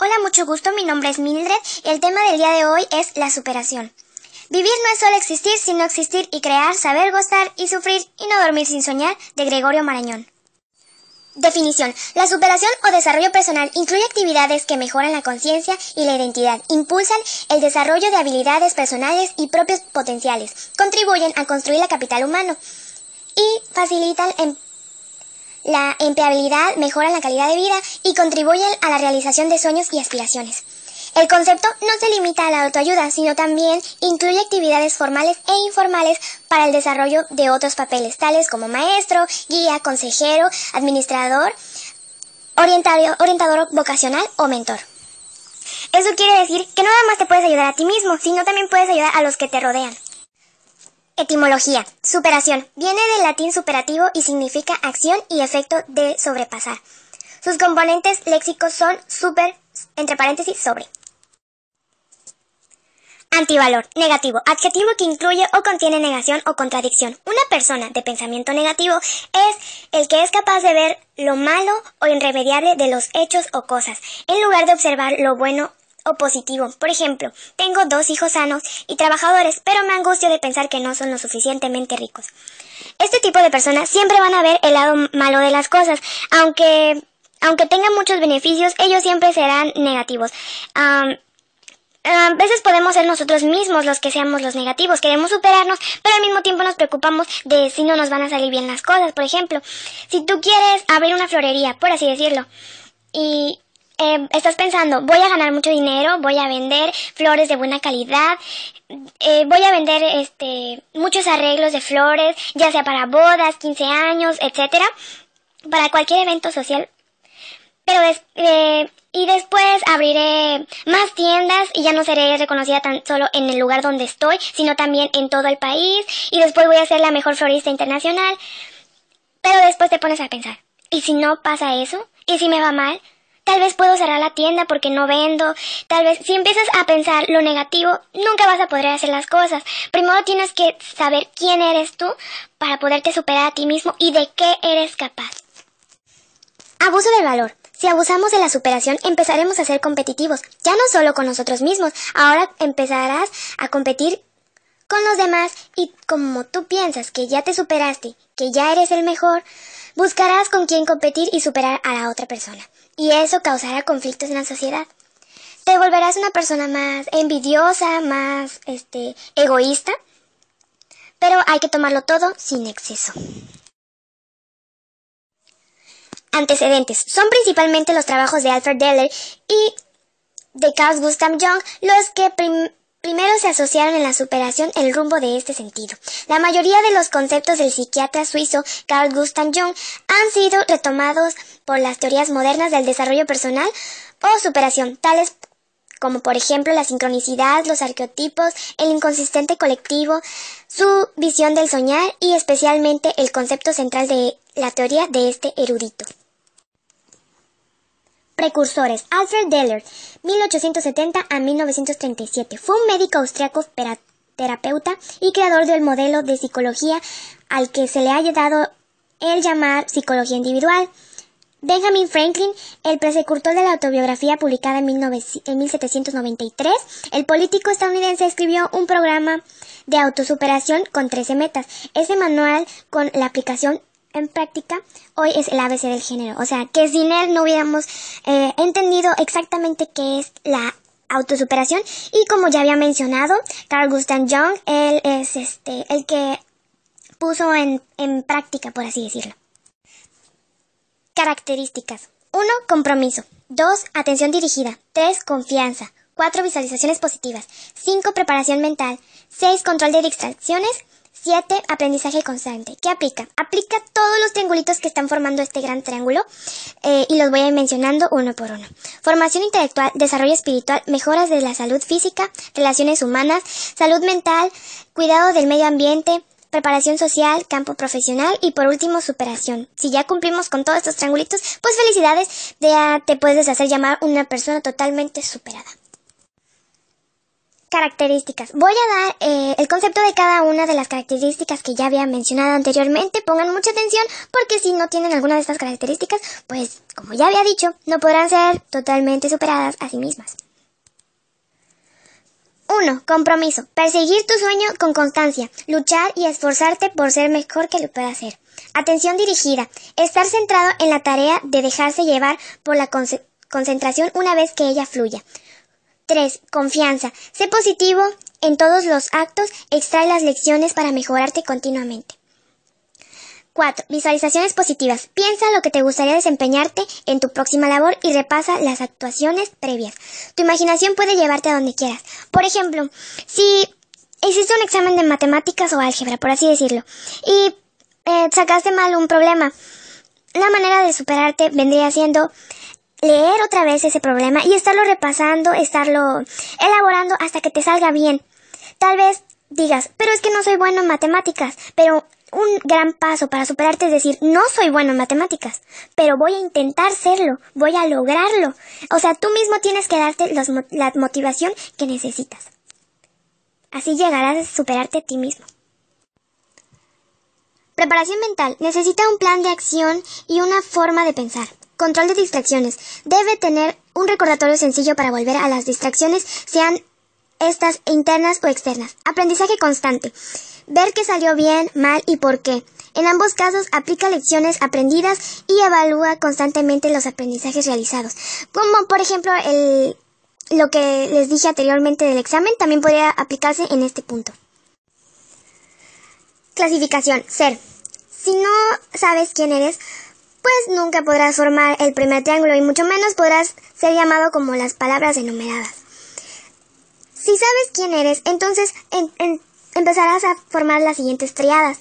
Hola, mucho gusto, mi nombre es Mildred y el tema del día de hoy es la superación. Vivir no es solo existir, sino existir y crear, saber gozar y sufrir y no dormir sin soñar, de Gregorio Marañón. Definición. La superación o desarrollo personal incluye actividades que mejoran la conciencia y la identidad, impulsan el desarrollo de habilidades personales y propios potenciales, contribuyen a construir la capital humano y facilitan el la empleabilidad mejora la calidad de vida y contribuye a la realización de sueños y aspiraciones. El concepto no se limita a la autoayuda, sino también incluye actividades formales e informales para el desarrollo de otros papeles, tales como maestro, guía, consejero, administrador, orientador vocacional o mentor. Eso quiere decir que no nada más te puedes ayudar a ti mismo, sino también puedes ayudar a los que te rodean. Etimología. Superación. Viene del latín superativo y significa acción y efecto de sobrepasar. Sus componentes léxicos son super, entre paréntesis, sobre. Antivalor. Negativo. Adjetivo que incluye o contiene negación o contradicción. Una persona de pensamiento negativo es el que es capaz de ver lo malo o irremediable de los hechos o cosas, en lugar de observar lo bueno positivo. Por ejemplo, tengo dos hijos sanos y trabajadores, pero me angustio de pensar que no son lo suficientemente ricos. Este tipo de personas siempre van a ver el lado malo de las cosas, aunque aunque tengan muchos beneficios, ellos siempre serán negativos. a veces podemos ser nosotros mismos los que seamos los negativos, queremos superarnos, pero al mismo tiempo nos preocupamos de si no nos van a salir bien las cosas. Por ejemplo, si tú quieres abrir una florería, por así decirlo, y Em, estás pensando, voy a ganar mucho dinero, voy a vender flores de buena calidad, eh, voy a vender este, muchos arreglos de flores, ya sea para bodas, 15 años, etcétera, para cualquier evento social. Pero eh, y después abriré más tiendas y ya no seré reconocida tan solo en el lugar donde estoy, sino también en todo el país. Y después voy a ser la mejor florista internacional. Pero después te pones a pensar, ¿y si no pasa eso? ¿Y si me va mal? tal vez puedo cerrar la tienda porque no vendo, tal vez si empiezas a pensar lo negativo, nunca vas a poder hacer las cosas. Primero tienes que saber quién eres tú para poderte superar a ti mismo y de qué eres capaz. Abuso del valor. Si abusamos de la superación, empezaremos a ser competitivos, ya no solo con nosotros mismos, ahora empezarás a competir con los demás y como tú piensas que ya te superaste, que ya eres el mejor, buscarás con quién competir y superar a la otra persona y eso causará conflictos en la sociedad. Te volverás una persona más envidiosa, más este egoísta, pero hay que tomarlo todo sin exceso. Antecedentes. Son principalmente los trabajos de Alfred Deller y de Carl Gustav Jung los que Primero se asociaron en la superación el rumbo de este sentido. La mayoría de los conceptos del psiquiatra suizo Carl Gustav Jung han sido retomados por las teorías modernas del desarrollo personal o superación, tales como por ejemplo la sincronicidad, los arqueotipos, el inconsistente colectivo, su visión del soñar y especialmente el concepto central de la teoría de este erudito. Precursores. Alfred Deller, 1870 a 1937. Fue un médico austriaco terapeuta y creador del modelo de psicología al que se le ha dado el llamar psicología individual. Benjamin Franklin, el precursor de la autobiografía publicada en, 1793, el político estadounidense escribió un programa de autosuperación con 13 metas. Ese manual, con la aplicación en práctica hoy es el ABC del género. O sea, que sin él no hubiéramos eh, entendido exactamente qué es la autosuperación. Y como ya había mencionado, Carl Gustav Jung, él es este, el que puso en, en práctica, por así decirlo. Características. 1. Compromiso. 2. Atención dirigida. 3. Confianza. 4. Visualizaciones positivas. 5. Preparación mental. 6. Control de distracciones. 7. Aprendizaje constante. ¿Qué aplica? Aplica todos los triangulitos que están formando este gran triángulo eh, y los voy a ir mencionando uno por uno. Formación intelectual, desarrollo espiritual, mejoras de la salud física, relaciones humanas, salud mental, cuidado del medio ambiente, preparación social, campo profesional y por último superación. Si ya cumplimos con todos estos triangulitos, pues felicidades, ya te puedes hacer llamar una persona totalmente superada. Características. Voy a dar eh, el concepto de cada una de las características que ya había mencionado anteriormente. Pongan mucha atención porque si no tienen alguna de estas características, pues como ya había dicho, no podrán ser totalmente superadas a sí mismas. 1. Compromiso. Perseguir tu sueño con constancia. Luchar y esforzarte por ser mejor que lo pueda ser. Atención dirigida. Estar centrado en la tarea de dejarse llevar por la concentración una vez que ella fluya. 3. Confianza. Sé positivo en todos los actos, extrae las lecciones para mejorarte continuamente. 4. Visualizaciones positivas. Piensa lo que te gustaría desempeñarte en tu próxima labor y repasa las actuaciones previas. Tu imaginación puede llevarte a donde quieras. Por ejemplo, si hiciste un examen de matemáticas o álgebra, por así decirlo, y eh, sacaste mal un problema, la manera de superarte vendría siendo leer otra vez ese problema y estarlo repasando, estarlo elaborando hasta que te salga bien. Tal vez digas, pero es que no soy bueno en matemáticas, pero un gran paso para superarte es decir, no soy bueno en matemáticas, pero voy a intentar serlo, voy a lograrlo. O sea, tú mismo tienes que darte la motivación que necesitas. Así llegarás a superarte a ti mismo. Preparación mental necesita un plan de acción y una forma de pensar. Control de distracciones. Debe tener un recordatorio sencillo para volver a las distracciones, sean estas internas o externas. Aprendizaje constante. Ver qué salió bien, mal y por qué. En ambos casos, aplica lecciones aprendidas y evalúa constantemente los aprendizajes realizados. Como por ejemplo el, lo que les dije anteriormente del examen, también podría aplicarse en este punto. Clasificación. Ser. Si no sabes quién eres, pues nunca podrás formar el primer triángulo y mucho menos podrás ser llamado como las palabras enumeradas. Si sabes quién eres, entonces empezarás a formar las siguientes triadas.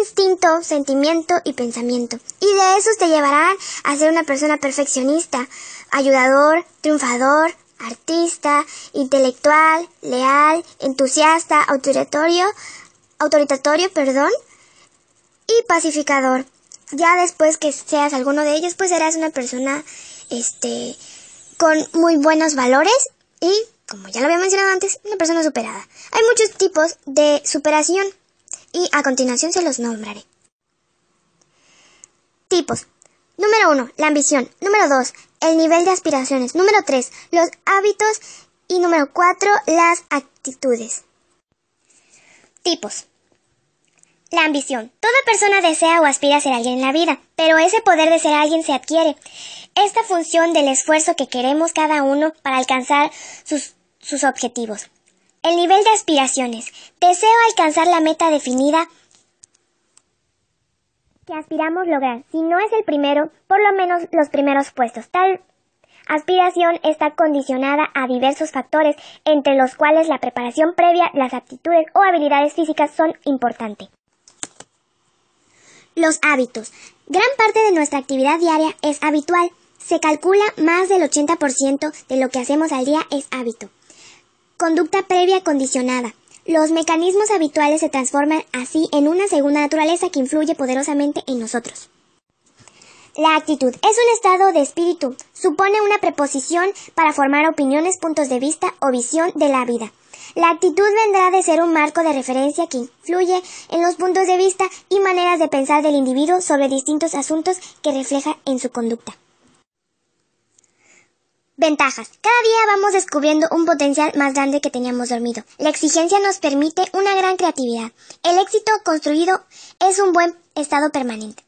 Instinto, sentimiento y pensamiento. Y de esos te llevarán a ser una persona perfeccionista, ayudador, triunfador, artista, intelectual, leal, entusiasta, autoritario, autoritatorio, perdón, y pacificador ya después que seas alguno de ellos, pues serás una persona este con muy buenos valores y, como ya lo había mencionado antes, una persona superada. Hay muchos tipos de superación y a continuación se los nombraré. Tipos. Número uno, La ambición. Número 2. El nivel de aspiraciones. Número 3. Los hábitos. Y número 4. Las actitudes. Tipos. La ambición. Toda persona desea o aspira a ser alguien en la vida, pero ese poder de ser alguien se adquiere. Esta función del esfuerzo que queremos cada uno para alcanzar sus, sus objetivos. El nivel de aspiraciones. Deseo alcanzar la meta definida que aspiramos lograr. Si no es el primero, por lo menos los primeros puestos. Tal aspiración está condicionada a diversos factores, entre los cuales la preparación previa, las aptitudes o habilidades físicas son importantes. Los hábitos. Gran parte de nuestra actividad diaria es habitual. Se calcula más del 80% de lo que hacemos al día es hábito. Conducta previa condicionada. Los mecanismos habituales se transforman así en una segunda naturaleza que influye poderosamente en nosotros. La actitud es un estado de espíritu, supone una preposición para formar opiniones, puntos de vista o visión de la vida. La actitud vendrá de ser un marco de referencia que influye en los puntos de vista y maneras de pensar del individuo sobre distintos asuntos que refleja en su conducta. Ventajas. Cada día vamos descubriendo un potencial más grande que teníamos dormido. La exigencia nos permite una gran creatividad. El éxito construido es un buen estado permanente.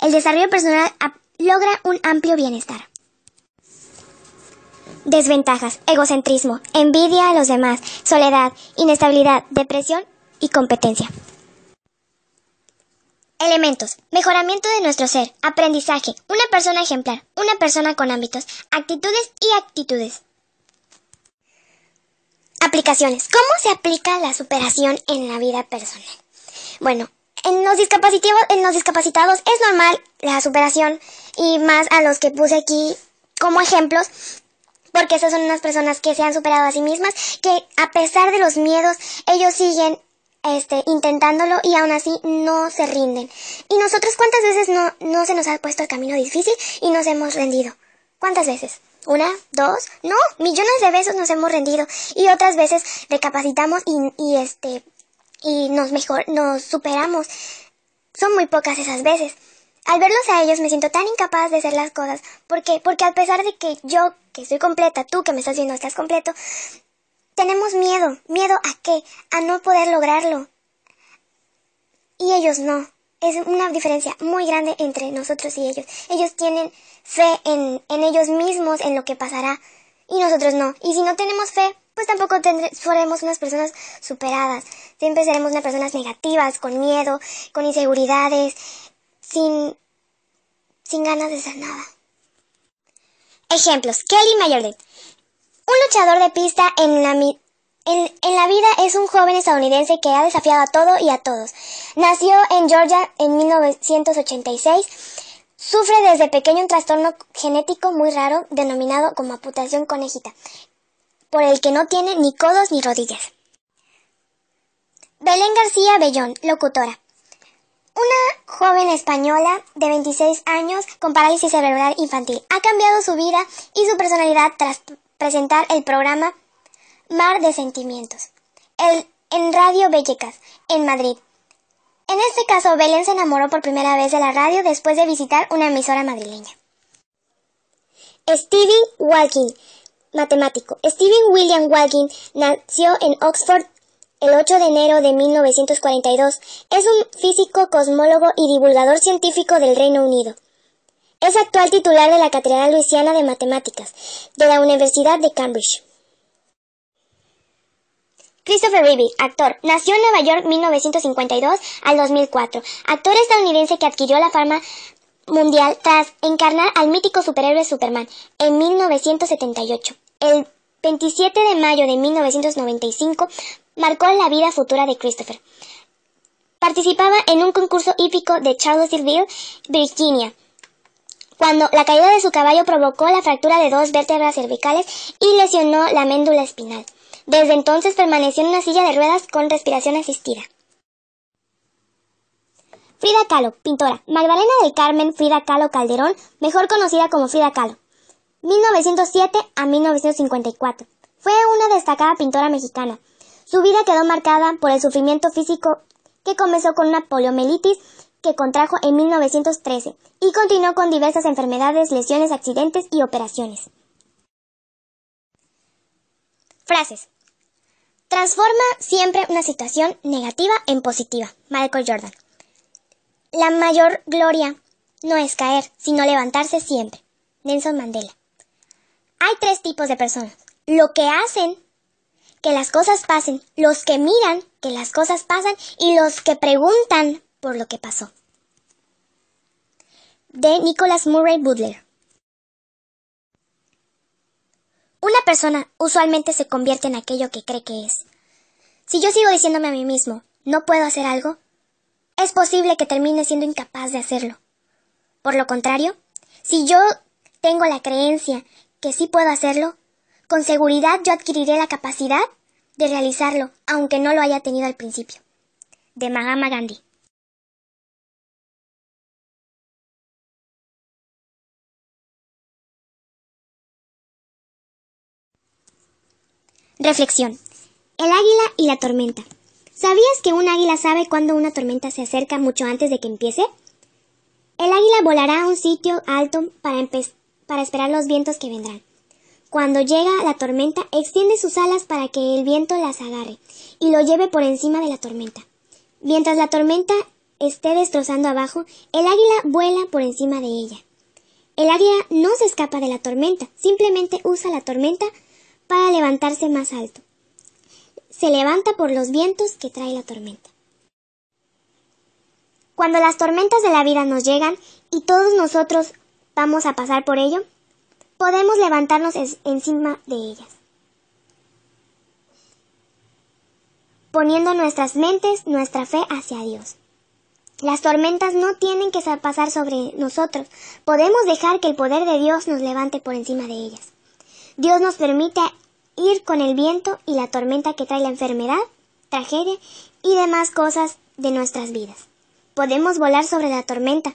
El desarrollo personal logra un amplio bienestar. Desventajas, egocentrismo, envidia a los demás, soledad, inestabilidad, depresión y competencia. Elementos. Mejoramiento de nuestro ser. Aprendizaje. Una persona ejemplar. Una persona con ámbitos. Actitudes y actitudes. Aplicaciones. ¿Cómo se aplica la superación en la vida personal? Bueno, en los, discapacitados, en los discapacitados es normal la superación y más a los que puse aquí como ejemplos porque esas son unas personas que se han superado a sí mismas, que a pesar de los miedos, ellos siguen este, intentándolo y aún así no se rinden. Y nosotros cuántas veces no, no se nos ha puesto el camino difícil y nos hemos rendido. ¿Cuántas veces? ¿Una? ¿Dos? No, millones de veces nos hemos rendido y otras veces recapacitamos y, y este y nos mejor nos superamos. Son muy pocas esas veces al verlos a ellos me siento tan incapaz de hacer las cosas. ¿Por qué? Porque a pesar de que yo, que estoy completa, tú que me estás viendo, estás completo, tenemos miedo. ¿Miedo a qué? A no poder lograrlo. Y ellos no. Es una diferencia muy grande entre nosotros y ellos. Ellos tienen fe en, ellos mismos, en lo que pasará, y nosotros no. Y si no tenemos fe, pues tampoco seremos unas personas superadas. Siempre seremos unas personas negativas, con miedo, con inseguridades, sin, sin ganas de hacer nada. Ejemplos. Kelly Mayerden. Un luchador de pista en la, en la vida es un joven estadounidense que ha desafiado a todo y a todos. Nació en Georgia en 1986. Sufre desde pequeño un trastorno genético muy raro denominado como amputación conejita, por el que no tiene ni codos ni rodillas. Belén García Bellón, locutora. Una joven española de 26 años con parálisis cerebral infantil ha cambiado su vida y su personalidad tras presentar el programa Mar de Sentimientos en Radio Bellecas, en Madrid. En este caso, Belén se enamoró por primera vez de la radio después de visitar una emisora madrileña. Stevie Walking, matemático. Stephen William Walking nació en Oxford, el 8 de enero de 1942, es un físico, cosmólogo y divulgador científico del Reino Unido. Es actual titular de la Catedral Luisiana de Matemáticas de la Universidad de Cambridge. Christopher Reeve, actor, nació en Nueva York 1952 al 2004, actor estadounidense que adquirió la fama mundial tras encarnar al mítico superhéroe Superman en 1978. El 27 de mayo de 1995 marcó la vida futura de Christopher. Participaba en un concurso hípico de Charlottesville, Virginia, cuando la caída de su caballo provocó la fractura de dos vértebras cervicales y lesionó la médula espinal. Desde entonces permaneció en una silla de ruedas con respiración asistida. Frida Kahlo, pintora. Magdalena del Carmen Frida Kahlo Calderón, mejor conocida como Frida Kahlo. 1907 a 1954. Fue una destacada pintora mexicana. Su vida quedó marcada por el sufrimiento físico que comenzó con una poliomielitis que contrajo en 1913 y continuó con diversas enfermedades, lesiones, accidentes y operaciones. Frases. Transforma siempre una situación negativa en positiva. Michael Jordan. La mayor gloria no es caer, sino levantarse siempre. Nelson Mandela. Hay tres tipos de personas. Lo que hacen que las cosas pasen, los que miran que las cosas pasan y los que preguntan por lo que pasó. De Nicholas Murray Butler. Una persona usualmente se convierte en aquello que cree que es. Si yo sigo diciéndome a mí mismo, no puedo hacer algo, es posible que termine siendo incapaz de hacerlo. Por lo contrario, si yo tengo la creencia que sí puedo hacerlo, con seguridad yo adquiriré la capacidad de realizarlo, aunque no lo haya tenido al principio. De Mahama Gandhi. Reflexión. El águila y la tormenta. ¿Sabías que un águila sabe cuándo una tormenta se acerca mucho antes de que empiece? El águila volará a un sitio alto para, para esperar los vientos que vendrán. Cuando llega la tormenta, extiende sus alas para que el viento las agarre y lo lleve por encima de la tormenta. Mientras la tormenta esté destrozando abajo, el águila vuela por encima de ella. El águila no se escapa de la tormenta, simplemente usa la tormenta para levantarse más alto. Se levanta por los vientos que trae la tormenta. Cuando las tormentas de la vida nos llegan y todos nosotros vamos a pasar por ello, podemos levantarnos encima de ellas, poniendo nuestras mentes, nuestra fe hacia Dios. Las tormentas no tienen que pasar sobre nosotros, podemos dejar que el poder de Dios nos levante por encima de ellas. Dios nos permite ir con el viento y la tormenta que trae la enfermedad, tragedia y demás cosas de nuestras vidas. Podemos volar sobre la tormenta,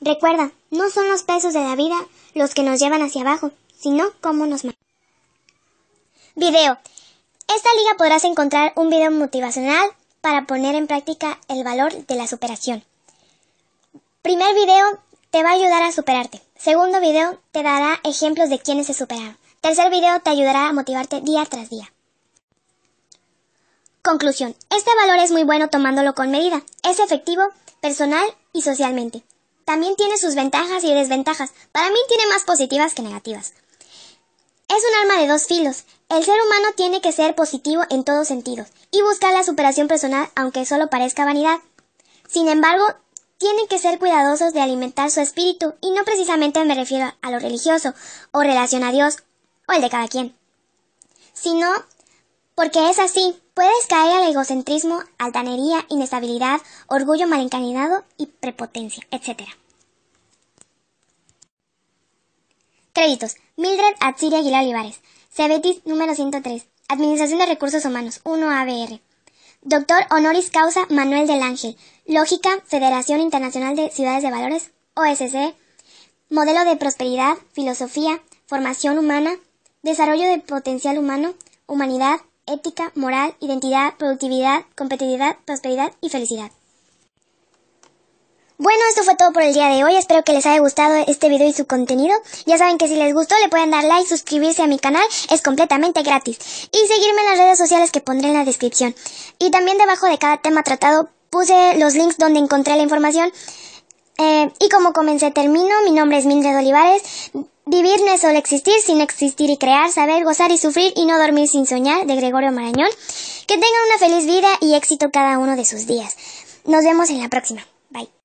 Recuerda, no son los pesos de la vida los que nos llevan hacia abajo, sino cómo nos matan. Video. Esta liga podrás encontrar un video motivacional para poner en práctica el valor de la superación. Primer video te va a ayudar a superarte. Segundo video te dará ejemplos de quienes se superaron. Tercer video te ayudará a motivarte día tras día. Conclusión. Este valor es muy bueno tomándolo con medida. Es efectivo, personal y socialmente también tiene sus ventajas y desventajas. Para mí tiene más positivas que negativas. Es un arma de dos filos. El ser humano tiene que ser positivo en todos sentidos y buscar la superación personal aunque solo parezca vanidad. Sin embargo, tienen que ser cuidadosos de alimentar su espíritu y no precisamente me refiero a lo religioso o relación a Dios o el de cada quien. Sino porque es así, Puedes caer al egocentrismo, altanería, inestabilidad, orgullo malencaminado y prepotencia, etc. Créditos. Mildred Atsiri Aguilar Olivares. Cebetis número 103. Administración de Recursos Humanos, 1 ABR. Doctor honoris causa Manuel del Ángel. Lógica, Federación Internacional de Ciudades de Valores, OSC. Modelo de prosperidad, filosofía, formación humana, desarrollo de potencial humano, humanidad, ética, moral, identidad, productividad, competitividad, prosperidad y felicidad. Bueno, esto fue todo por el día de hoy. Espero que les haya gustado este video y su contenido. Ya saben que si les gustó le pueden dar like, suscribirse a mi canal, es completamente gratis. Y seguirme en las redes sociales que pondré en la descripción. Y también debajo de cada tema tratado puse los links donde encontré la información. Eh, y como comencé, termino. Mi nombre es Mildred Olivares. Vivir no es solo existir, sin existir y crear, saber, gozar y sufrir y no dormir sin soñar, de Gregorio Marañón. Que tenga una feliz vida y éxito cada uno de sus días. Nos vemos en la próxima. Bye.